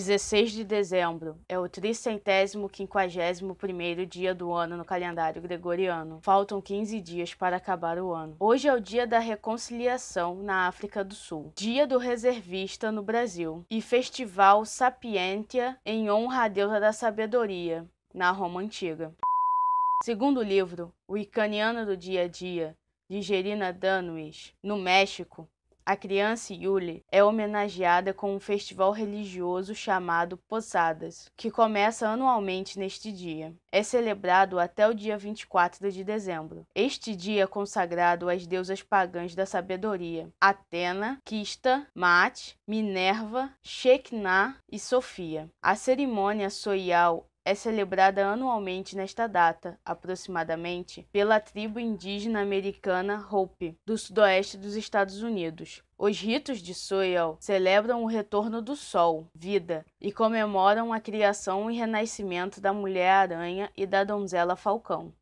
16 de dezembro é o tricentésimo quinquagésimo primeiro dia do ano no calendário gregoriano. Faltam 15 dias para acabar o ano. Hoje é o dia da reconciliação na África do Sul, dia do reservista no Brasil e festival Sapientia em honra à deusa da sabedoria na Roma antiga. Segundo o livro O Icaniano do Dia a Dia, de Gerina Danwich, no México, a criança Yuli é homenageada com um festival religioso chamado Posadas, que começa anualmente neste dia. É celebrado até o dia 24 de dezembro. Este dia é consagrado às deusas pagãs da sabedoria: Atena, Quista, Mate, Minerva, Shekna e Sofia. A cerimônia soial é celebrada anualmente nesta data, aproximadamente, pela tribo indígena americana Hopi, do sudoeste dos Estados Unidos. Os ritos de Soyal celebram o retorno do sol, vida, e comemoram a criação e renascimento da Mulher-Aranha e da Donzela Falcão.